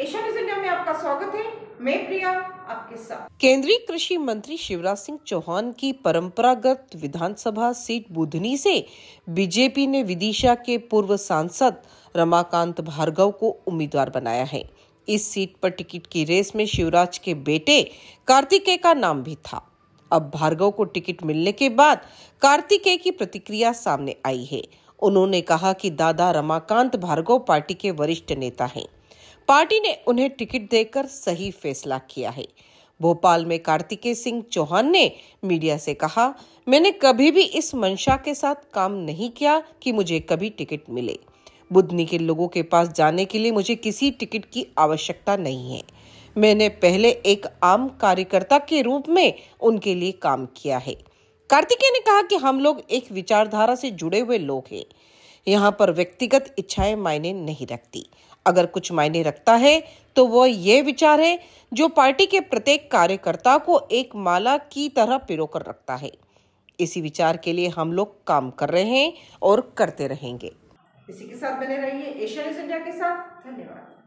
news India में आपका स्वागत है मैं प्रिया आपके साथ केंद्रीय कृषि मंत्री शिवराज सिंह चौहान की परंपरागत विधानसभा सीट बुधनी से बीजेपी ने विदिशा के पूर्व सांसद रमाकांत भार्गव को उम्मीदवार बनाया है इस सीट पर टिकट की रेस में शिवराज के बेटे कार्तिकेय का नाम भी था अब भार्गव को टिकट मिलने के बाद कार्तिकेय की प्रतिक्रिया सामने आई है उन्होंने कहा कि दादा रमाकांत भार्गव पार्टी के वरिष्ठ नेता हैं पार्टी ने उन्हें टिकट देकर सही फैसला किया है भोपाल में कार्तिकेय सिंह चौहान ने मीडिया से कहा मैंने कभी भी इस मंशा के साथ काम नहीं किया कि मुझे कभी टिकट मिले बुधनी के लोगों के पास जाने के लिए मुझे किसी टिकट की आवश्यकता नहीं है मैंने पहले एक आम कार्यकर्ता के रूप में उनके लिए काम किया है कार्तिकेय ने कहा कि हम लोग एक विचारधारा से जुड़े हुए लोग हैं यहाँ पर व्यक्तिगत इच्छाएं मायने नहीं रखती अगर कुछ मायने रखता है तो वह ये विचार है जो पार्टी के प्रत्येक कार्यकर्ता को एक माला की तरह पिरो कर रखता है इसी विचार के लिए हम लोग काम कर रहे हैं और करते रहेंगे इसी के साथ बने रहिए न्यूज इंडिया के साथ धन्यवाद